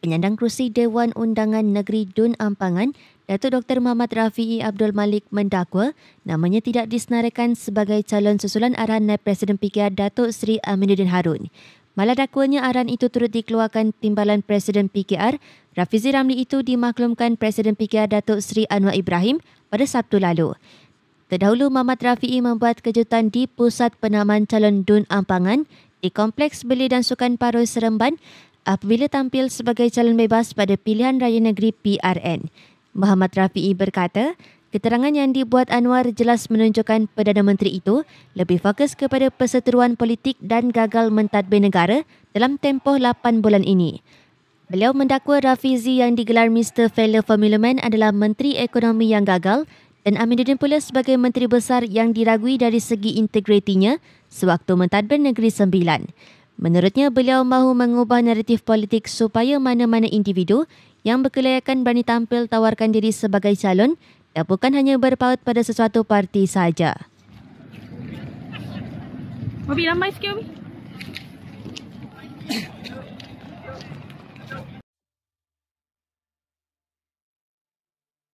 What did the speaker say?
Penyandang kerusi Dewan Undangan Negeri Dun Ampangan, Datuk Dr. Muhammad Rafi'i e. Abdul Malik mendakwa namanya tidak disenarakan sebagai calon susulan arahan Naib Presiden PKR Datuk Seri Aminuddin Harun. Malah dakwanya arahan itu turut dikeluarkan timbalan Presiden PKR, Rafizi Ramli itu dimaklumkan Presiden PKR Datuk Seri Anwar Ibrahim pada Sabtu lalu. Terdahulu, Muhammad Rafi'i e membuat kejutan di Pusat Penaman Calon Dun Ampangan di Kompleks Beli dan Sukan Paru Seremban apabila tampil sebagai calon bebas pada pilihan raya negeri PRN. Muhammad Rafi'i berkata, keterangan yang dibuat Anwar jelas menunjukkan Perdana Menteri itu lebih fokus kepada perseteruan politik dan gagal mentadbir negara dalam tempoh 8 bulan ini. Beliau mendakwa Rafizi yang digelar Mr. Failure Formula Man adalah Menteri Ekonomi yang gagal dan Aminuddin pula sebagai Menteri Besar yang diragui dari segi integritinya sewaktu mentadbir Negeri Sembilan. Menurutnya, beliau mahu mengubah naratif politik supaya mana-mana individu yang berkelayakan berani tampil tawarkan diri sebagai calon dan bukan hanya berpaut pada sesuatu parti saja. Mobil ramai sikit, Mobil.